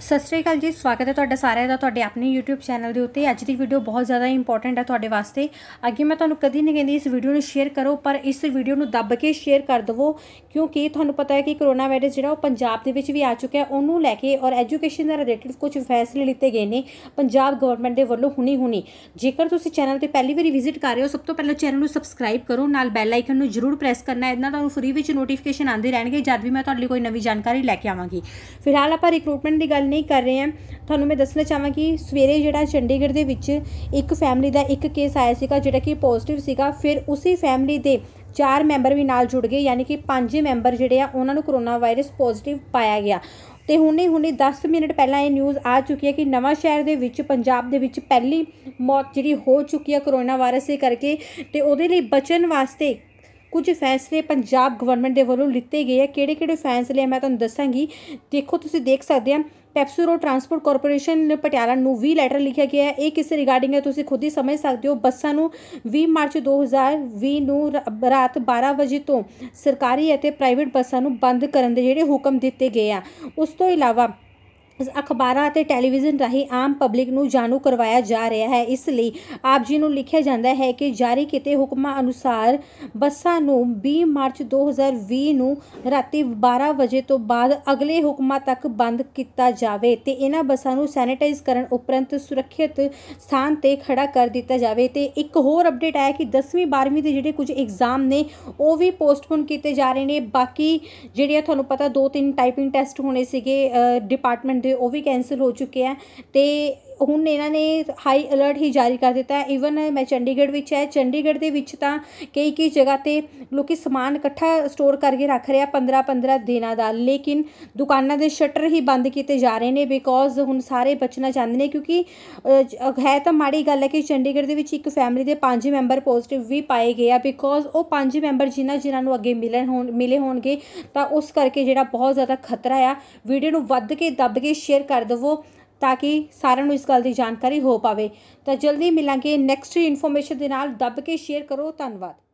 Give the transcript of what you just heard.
ਸਤਿ ਸ਼੍ਰੀ ਅਕਾਲ ਜੀ ਸਵਾਗਤ ਹੈ ਤੁਹਾਡਾ ਸਾਰਿਆਂ ਦਾ ਤੁਹਾਡੇ ਆਪਣੇ YouTube ਚੈਨਲ ਦੇ ਉੱਤੇ ਅੱਜ ਦੀ ਵੀਡੀਓ ਬਹੁਤ ਜ਼ਿਆਦਾ ਇੰਪੋਰਟੈਂਟ ਹੈ ਤੁਹਾਡੇ ਵਾਸਤੇ ਅੱਗੇ ਮੈਂ ਤੁਹਾਨੂੰ ਕਦੀ ਨਹੀਂ ਕਹਿੰਦੀ ਇਸ ਵੀਡੀਓ ਨੂੰ ਸ਼ੇਅਰ ਕਰੋ ਪਰ ਇਸ ਵੀਡੀਓ ਨੂੰ ਦੱਬ ਕੇ ਸ਼ੇਅਰ ਕਰ ਦਵੋ ਕਿਉਂਕਿ ਤੁਹਾਨੂੰ ਪਤਾ ਹੈ ਕਿ ਕਰੋਨਾ ਵਾਇਰਸ ਜਿਹੜਾ ਉਹ ਪੰਜਾਬ ਦੇ ਵਿੱਚ ਵੀ ਆ ਚੁੱਕਾ ਹੈ ਉਹਨੂੰ ਲੈ ਕੇ ਔਰ ਐਜੂਕੇਸ਼ਨ ਨਾਲ ਰਿਲੇਟਡ ਕੁਝ ਫੈਸਲੇ ਲਿੱਤੇ ਗਏ ਨੇ ਪੰਜਾਬ ਗਵਰਨਮੈਂਟ ਦੇ ਵੱਲੋਂ ਹੁਣੀ ਹੁਣੀ ਜੇਕਰ ਤੁਸੀਂ ਚੈਨਲ ਤੇ ਪਹਿਲੀ ਵਾਰੀ ਵਿਜ਼ਿਟ ਕਰ ਰਹੇ ਹੋ ਸਭ ਤੋਂ ਪਹਿਲਾਂ ਚੈਨਲ ਨੂੰ ਸਬਸਕ੍ਰਾਈਬ ਕਰੋ ਨਾਲ ਬੈਲ ਆਈਕਨ ਨੂੰ ਜ਼ਰੂਰ ਪ੍ਰੈਸ ਕਰਨਾ ਇਹਨਾਂ ਤੁਹਾਨੂੰ ਫ੍ਰੀ ਵਿੱਚ ਨੋਟੀਫਿਕੇਸ਼ਨ ਆਉਂਦੇ ਰਹਿਣਗੇ ਜਦ ਵੀ ਮੈਂ ਤੁਹਾਡੇ ਲਈ ਕੋਈ ਨਵੀਂ ਜਾਣਕਾਰੀ ਲੈ ਕੇ ਆਵਾਂਗੀ ਫਿਲਹਾਲ ਆਪਾਂ ਰਿਕਰੂਟਮੈਂਟ ਦੀ ਗੱਲ ਗੱਲ ਨਹੀਂ ਕਰ ਰਹੇ ਹਾਂ ਤੁਹਾਨੂੰ ਮੈਂ ਦੱਸਣਾ ਚਾਹਾਂ ਕਿ ਸਵੇਰੇ ਜਿਹੜਾ ਚੰਡੀਗੜ੍ਹ ਦੇ ਵਿੱਚ ਇੱਕ ਫੈਮਿਲੀ ਦਾ ਇੱਕ ਕੇਸ ਆਇਆ ਸੀਗਾ ਜਿਹੜਾ ਕਿ ਪੋਜ਼ਿਟਿਵ ਸੀਗਾ ਫਿਰ ਉਸੇ ਫੈਮਿਲੀ ਦੇ ਚਾਰ ਮੈਂਬਰ ਵੀ ਨਾਲ ਜੁੜ ਗਏ ਯਾਨੀ ਕਿ ਪੰਜ ਮੈਂਬਰ ਜਿਹੜੇ ਆ ਉਹਨਾਂ ਨੂੰ ਕਰੋਨਾ ਵਾਇਰਸ ਪੋਜ਼ਿਟਿਵ ਪਾਇਆ ਗਿਆ ਤੇ ਹੁਣੇ ਹੁਣੇ 10 ਮਿੰਟ ਪਹਿਲਾਂ ਇਹ ਨਿਊਜ਼ ਆ ਚੁੱਕੀ ਹੈ ਕਿ ਨਵਾਂ ਸ਼ਹਿਰ ਦੇ ਵਿੱਚ ਪੰਜਾਬ ਦੇ ਵਿੱਚ ਪਹਿਲੀ ਮੌਤ ਜਿਹੜੀ ਹੋ ਚੁੱਕੀ ਹੈ ਕਰੋਨਾ ਵਾਇਰਸ ਦੇ ਕਰਕੇ ਤੇ ਉਹਦੇ ਲਈ ਬਚਣ ਵਾਸਤੇ ਕੁਝ ਫੈਸਲੇ ਪੰਜਾਬ ਗਵਰਨਮੈਂਟ ਦੇ ਵੱਲੋਂ ਲਿੱਤੇ ਗਏ ਆ ਕਿਹੜੇ ਕਿਹੜੇ ਫੈਸਲੇ ਆ ਮੈਂ ਤੁਹਾਨੂੰ ਦੱਸਾਂਗੀ ਦੇਖੋ ਤੁਸੀਂ ਦੇਖ ਸਕਦੇ ਆ PEPSU road transport corporation Patiala ਨੂੰ ਵੀ ਲੈਟਰ ਲਿਖਿਆ ਗਿਆ ਹੈ ਇਹ ਕਿਸ ਰਿਗਾਰਡਿੰਗ ਹੈ ਤੁਸੀਂ ਖੁਦ ਹੀ ਸਮਝ ਸਕਦੇ ਹੋ ਬੱਸਾਂ ਨੂੰ 20 ਮਾਰਚ 2020 ਨੂੰ ਰਾਤ 12 ਵਜੇ ਤੋਂ ਸਰਕਾਰੀ ਅਤੇ ਪ੍ਰਾਈਵੇਟ ਬੱਸਾਂ ਨੂੰ ਬੰਦ ਕਰਨ ਦੇ ਜਿਹੜੇ ਹੁਕਮ ਦਿੱਤੇ ਗਏ ਆ ਉਸ ਤੋਂ ਇਲਾਵਾ ਅਖਬਾਰਾਂ ਅਤੇ ਟੈਲੀਵਿਜ਼ਨ ਰਾਹੀਂ ਆਮ ਪਬਲਿਕ ਨੂੰ ਜਾਣੂ ਕਰਵਾਇਆ ਜਾ ਰਿਹਾ ਹੈ ਇਸ ਲਈ ਆਪ ਜੀ ਨੂੰ ਲਿਖਿਆ ਜਾਂਦਾ ਹੈ ਕਿ ਜਾਰੀ ਕੀਤੇ ਹੁਕਮਾਂ ਅਨੁਸਾਰ ਬੱਸਾਂ ਨੂੰ 20 ਮਾਰਚ 2020 ਨੂੰ ਰਾਤੀ 12 ਵਜੇ ਤੋਂ ਬਾਅਦ ਅਗਲੇ ਹੁਕਮਾਂ ਤੱਕ ਬੰਦ ਕੀਤਾ ਜਾਵੇ ਤੇ ਇਹਨਾਂ ਬੱਸਾਂ ਨੂੰ ਸੈਨੀਟਾਈਜ਼ ਕਰਨ ਉਪਰੰਤ ਸੁਰੱਖਿਅਤ ਸਥਾਨ ਤੇ ਖੜਾ ਕਰ ਦਿੱਤਾ ਜਾਵੇ ਤੇ ਇੱਕ ਹੋਰ ਅਪਡੇਟ ਆਇਆ ਕਿ 10ਵੀਂ 12ਵੀਂ ਦੇ ਜਿਹੜੇ ਕੁਝ ਐਗਜ਼ਾਮ ਨੇ ਉਹ ਵੀ ਪੋਸਟਪੋਨ ਕੀਤੇ ਜਾ ਰਹੇ ਨੇ ਬਾਕੀ ਜਿਹੜੇ ਤੁਹਾਨੂੰ ਪਤਾ ਦੋ ਤਿੰਨ ਟਾਈਪਿੰਗ ਟੈਸਟ ਹੋਣੇ ਸੀਗੇ ਡਿਪਾਰਟਮੈਂਟ ਉਹ ਵੀ ਕੈਨਸਲ ਹੋ ਚੁੱਕਿਆ ਤੇ ਹੁਣ ਇਹਨਾਂ ਨੇ ਹਾਈ ਅਲਰਟ ਹੀ ਜਾਰੀ ਕਰ ਦਿੱਤਾ ਹੈ ਇਵਨ ਮੈਂ ਚੰਡੀਗੜ੍ਹ ਵਿੱਚ ਹੈ ਚੰਡੀਗੜ੍ਹ ਦੇ ਵਿੱਚ ਤਾਂ ਕਈ ਕਈ ਜਗ੍ਹਾ ਤੇ ਲੋਕੀ ਸਮਾਨ ਇਕੱਠਾ ਸਟੋਰ ਕਰਕੇ ਰੱਖ ਰਿਹਾ 15 15 ਦਿਨਾਂ ਦਾ ਲੇਕਿਨ ਦੁਕਾਨਾਂ ਦੇ ਸ਼ਟਰ ਹੀ ਬੰਦ ਕੀਤੇ ਜਾ ਰਹੇ ਨੇ ਬਿਕੋਜ਼ ਹੁਣ ਸਾਰੇ ਬਚਣਾ ਚਾਹੁੰਦੇ ਨੇ ਕਿਉਂਕਿ ਹੈ ਤਾਂ ਮਾੜੀ ਗੱਲ ਹੈ ਕਿ ਚੰਡੀਗੜ੍ਹ ਦੇ ਵਿੱਚ ਇੱਕ ਫੈਮਿਲੀ ਦੇ ਪੰਜ ਮੈਂਬਰ ਪੋਜ਼ਿਟਿਵ ਵੀ ਪਾਏ ਗਏ ਆ ਬਿਕੋਜ਼ ਉਹ ਪੰਜ ਮੈਂਬਰ ਜਿਨ੍ਹਾਂ ਜਿਨ੍ਹਾਂ ਨੂੰ ਅੱਗੇ ਮਿਲਣ ਹੋਣ ਮਿਲੇ ਹੋਣਗੇ ਤਾਂ ਉਸ ਕਰਕੇ ਜਿਹੜਾ ਬਹੁਤ ਜ਼ਿਆਦਾ ਖਤਰਾ ਆ ਵੀਡੀਓ ਨੂੰ ਵੱਧ ਕੇ ਦੱਬ ਕੇ ਸ਼ੇਅਰ ਕਰ ਦਵੋ ਤਾਂ ਕਿ ਸਾਰਿਆਂ ਨੂੰ ਇਸ ਗੱਲ ਦੀ ਜਾਣਕਾਰੀ ਹੋ ਪਾਵੇ ਤਾਂ ਜਲਦੀ ਮਿਲਾਂਗੇ ਨੈਕਸਟ ਇਨਫੋਰਮੇਸ਼ਨ ਦੇ ਨਾਲ ਦੱਬ ਕੇ ਸ਼ੇਅਰ ਕਰੋ ਧੰਨਵਾਦ